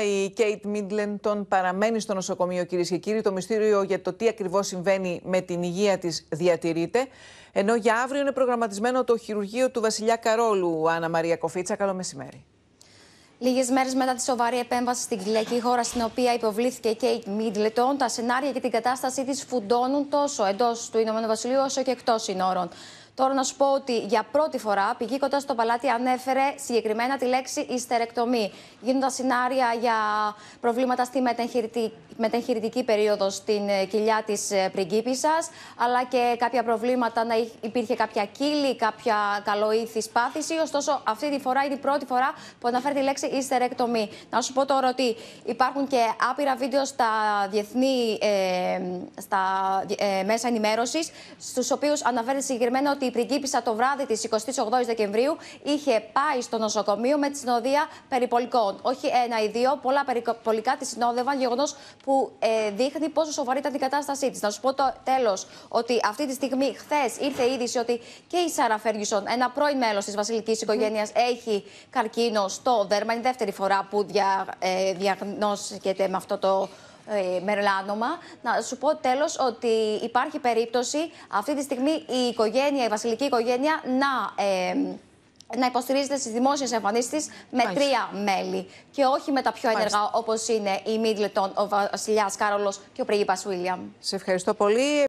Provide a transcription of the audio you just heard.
Η Κέιτ Μίτλεντον παραμένει στο νοσοκομείο, κυρίες και κύριοι. Το μυστήριο για το τι ακριβώς συμβαίνει με την υγεία της διατηρείται. Ενώ για αύριο είναι προγραμματισμένο το χειρουργείο του Βασιλιά Καρόλου, Άννα Μαρία Κοφίτσα. Καλό μεσημέρι. Λίγες μέρες μετά τη σοβαρή επέμβαση στην κυλιακή χώρα, στην οποία υποβλήθηκε η Κέιτ Μίτλετον, τα σενάρια και την κατάστασή της φουντώνουν τόσο εντός του Ηνωμένου Βασιλείου όσο και εκτός συνόρων. Τώρα να σου πω ότι για πρώτη φορά πηγή κοντά στο παλάτι ανέφερε συγκεκριμένα τη λέξη ιστερεκτομή. Γίνοντας σενάρια για προβλήματα στη μεταγχειρητική, περίοδο στην ε, κοιλιά της ε, πριγκίπισσας, αλλά και κάποια προβλήματα να υπήρχε κάποια κύλη, κάποια καλοήθη πάθηση. Ωστόσο, αυτή τη φορά είναι η πρώτη φορά που αναφέρει τη λέξη ιστερεκτομή. Να σου πω τώρα ότι υπάρχουν και άπειρα βίντεο στα διεθνή ε, στα, ε, μέσα ενημέρωσης, στους οποίους αναφέρεται συγκεκριμένα ότι ότι η πριγκίπισσα το βράδυ της 28η Δεκεμβρίου είχε πάει στο νοσοκομείο με τη συνοδεία περιπολικών. Όχι ένα ή δύο, πολλά περιπολικά τη συνόδευαν, γεγονός που ε, δείχνει πόσο σοβαρή ήταν η κατάστασή της. Να σου πω το τέλος ότι αυτή τη στιγμή, χθες ήρθε η είδηση ότι και η Σάρα Φέργισον, ένα πρώην μέλος της βασιλικής οικογένειας, έχει καρκίνο στο δέρμα. Είναι η δεύτερη φορά που δια, ε, διαγνώστηκε με αυτό το ε, να σου πω τέλος ότι υπάρχει περίπτωση αυτή τη στιγμή η οικογένεια, η βασιλική οικογένεια να. Ε, να υποστηρίζεται στις δημόσιες εμφανίσεις με τρία μέλη. Και όχι με τα πιο ενεργά όπως είναι η Μίτλετον, ο Βασιλιάς Κάρολος και ο πρίγκιπα Βίλιαμ. Σε ευχαριστώ πολύ.